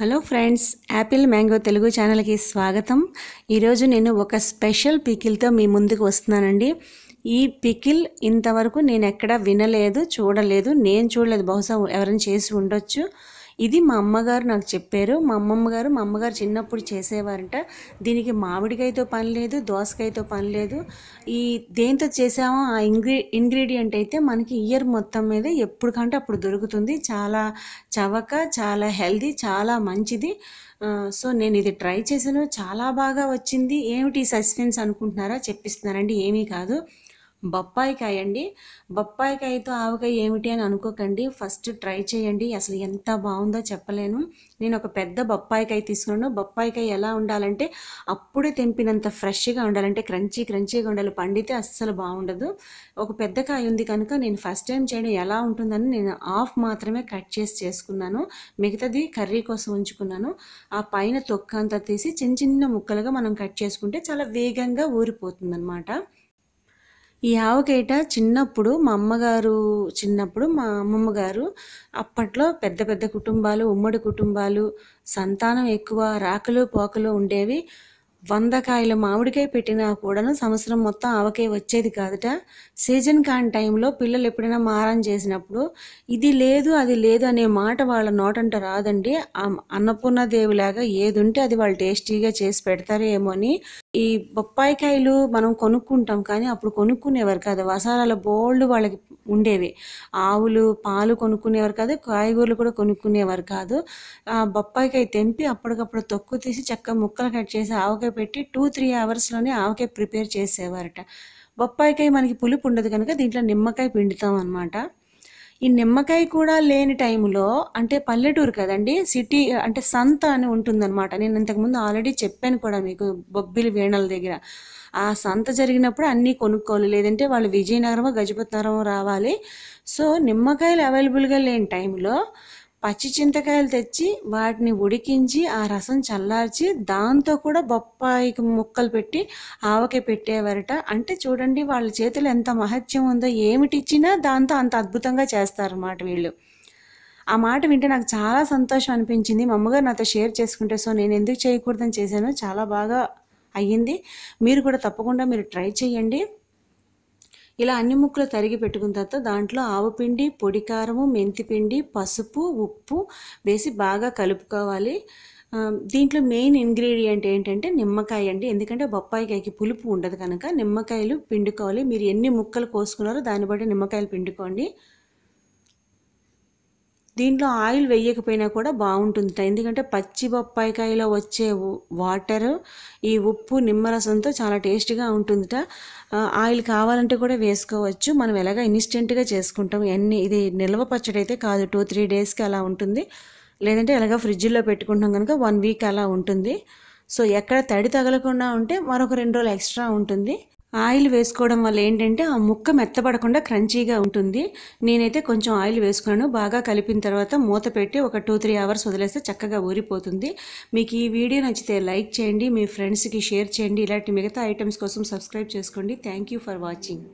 hello friends Apple mango Telugu ఛానల్కి స్వాగతం ఈరోజు నేను ఒక స్పెషల్ పికిల్తో మీ ముందుకు వస్తున్నానండి ఈ పికిల్ ఇంతవరకు నేను ఎక్కడ వినలేదు చూడలేదు నేను చూడలేదు బహుశా ఎవరైనా చేసి ఉండొచ్చు ఇది మా అమ్మగారు నాకు చెప్పారు మా అమ్మమ్మ గారు మా అమ్మగారు చిన్నప్పుడు చేసేవారంట దీనికి మామిడికాయతో పని లేదు దోసకాయతో పని లేదు ఈ దేంతో చేసామో ఆ ఇంగ్రీ ఇంగ్రీడియంట్ అయితే మనకి ఇయర్ మొత్తం మీద ఎప్పుడు కంటే అప్పుడు దొరుకుతుంది చాలా చవక చాలా హెల్దీ చాలా మంచిది సో నేను ఇది ట్రై చేశాను చాలా బాగా వచ్చింది ఏమిటి సస్పెన్స్ అనుకుంటున్నారా చెప్పిస్తున్నారండి ఏమీ కాదు బొప్పాయికాయ అండి బొప్పాయికాయతో ఆవకాయ ఏమిటి అని అనుకోకండి ఫస్ట్ ట్రై చేయండి అసలు ఎంత బాగుందో చెప్పలేను నేను ఒక పెద్ద బొప్పాయికాయ తీసుకున్నాను బొప్పాయికాయ ఎలా ఉండాలంటే అప్పుడే తెంపినంత ఫ్రెష్గా ఉండాలంటే క్రంచీ క్రంచీగా ఉండాలి పండితే అస్సలు బాగుండదు ఒక పెద్ద కాయ ఉంది కనుక నేను ఫస్ట్ టైం చేయడం ఎలా ఉంటుందని నేను ఆఫ్ మాత్రమే కట్ చేసి చేసుకున్నాను మిగతాది కర్రీ కోసం ఉంచుకున్నాను ఆ పైన తొక్క అంతా తీసి చిన్న చిన్న ముక్కలుగా మనం కట్ చేసుకుంటే చాలా వేగంగా ఊరిపోతుంది ఈ ఆవకేట చిన్నప్పుడు మా అమ్మగారు చిన్నప్పుడు మా అమ్మమ్మ గారు అప్పట్లో పెద్ద పెద్ద కుటుంబాలు ఉమ్మడి కుటుంబాలు సంతానం ఎక్కువ రాకలు పోకలు ఉండేవి వంద కాయలు మామిడికాయ పెట్టినా కూడాను సంవత్సరం మొత్తం ఆవకాయ వచ్చేది కాదుట సీజన్ కాని టైంలో పిల్లలు ఎప్పుడైనా మారం చేసినప్పుడు ఇది లేదు అది లేదు అనే మాట వాళ్ళ నోటంట రాదండి అన్నపూర్ణ దేవిలాగా ఏది ఉంటే అది వాళ్ళు టేస్టీగా చేసి పెడతారు ఏమో అని ఈ బొప్పాయికాయలు మనం కొనుక్కుంటాం కానీ అప్పుడు కొనుక్కునేవారు కాదు వసారాల బోల్డ్ వాళ్ళకి ఉండేవి ఆవులు పాలు కొనుక్కునేవారు కాదు కాయగూరలు కూడా కొనుక్కునేవారు కాదు బొప్పాయికాయ తెంపి అప్పటికప్పుడు తొక్కు తీసి చక్క ముక్కలు కట్ చేసి ఆవకాయ పెట్టి టూ త్రీ అవర్స్లోనే ఆవకాయ ప్రిపేర్ చేసేవారట బొప్పాయికాయ మనకి పులుపు ఉండదు కనుక దీంట్లో నిమ్మకాయ పిండుతాం అనమాట ఈ నిమ్మకాయ కూడా లేని టైంలో అంటే పల్లెటూరు కదండి సిటీ అంటే సంత అని ఉంటుందన్నమాట నేను ఇంతకుముందు ఆల్రెడీ చెప్పాను కూడా మీకు బొబ్బిలి వేణల దగ్గర ఆ సంత జరిగినప్పుడు అన్నీ కొనుక్కోవాలి లేదంటే వాళ్ళు విజయనగరం గజపతినగరం రావాలి సో నిమ్మకాయలు అవైలబుల్గా లేని టైంలో పచ్చి చింతకాయలు తెచ్చి వాటిని ఉడికించి ఆ రసం చల్లార్చి దాంతో కూడా బొప్పాయికి ముక్కలు పెట్టి ఆవకే పెట్టేవారట అంటే చూడండి వాళ్ళ చేతిలో ఎంత మహత్యం ఉందో ఏమిటిచ్చినా దాంతో అంత అద్భుతంగా చేస్తారన్నమాట వీళ్ళు ఆ మాట వింటే నాకు చాలా సంతోషం అనిపించింది మా అమ్మగారు నాతో షేర్ చేసుకుంటే సో నేను ఎందుకు చేయకూడదని చేశాను చాలా బాగా అయ్యింది మీరు కూడా తప్పకుండా మీరు ట్రై చేయండి ఇలా అన్ని ముక్కలు తరిగి పెట్టుకున్న తర్వాత దాంట్లో ఆవపిండి పొడి కారము మెంతిపిండి పసుపు ఉప్పు వేసి బాగా కలుపుకోవాలి దీంట్లో మెయిన్ ఇంగ్రీడియంట్ ఏంటంటే నిమ్మకాయ అండి ఎందుకంటే బొప్పాయికాయకి పులుపు ఉండదు కనుక నిమ్మకాయలు పిండుకోవాలి మీరు ఎన్ని ముక్కలు కోసుకున్నారో దాన్ని బట్టి నిమ్మకాయలు పిండుకోండి దీంట్లో ఆయిల్ వేయకపోయినా కూడా బాగుంటుంది ఎందుకంటే పచ్చి బొప్పాయికాయలో వచ్చే వాటర్ ఈ ఉప్పు నిమ్మరసంతో చాలా టేస్టీగా ఉంటుందిట ఆయిల్ కావాలంటే కూడా వేసుకోవచ్చు మనం ఎలాగ ఇన్స్టెంట్గా చేసుకుంటాం ఎన్ని ఇది నిల్వ పచ్చడి అయితే కాదు టూ త్రీ డేస్కి అలా ఉంటుంది లేదంటే ఎలాగ ఫ్రిడ్జ్లో పెట్టుకుంటాం కనుక వన్ వీక్ అలా ఉంటుంది సో ఎక్కడ తడి తగలకుండా ఉంటే మరొక రెండు రోజులు ఎక్స్ట్రా ఉంటుంది ఆయిల్ వేసుకోవడం వల్ల ఏంటంటే ఆ ముక్క మెత్తబడకుండా క్రంచీగా ఉంటుంది నేనైతే కొంచెం ఆయిల్ వేసుకున్నాను బాగా కలిపిన తర్వాత మూత పెట్టి ఒక టూ త్రీ అవర్స్ వదిలేస్తే చక్కగా ఊరిపోతుంది మీకు ఈ వీడియో నచ్చితే లైక్ చేయండి మీ ఫ్రెండ్స్కి షేర్ చేయండి ఇలాంటి మిగతా ఐటమ్స్ కోసం సబ్స్క్రైబ్ చేసుకోండి థ్యాంక్ ఫర్ వాచింగ్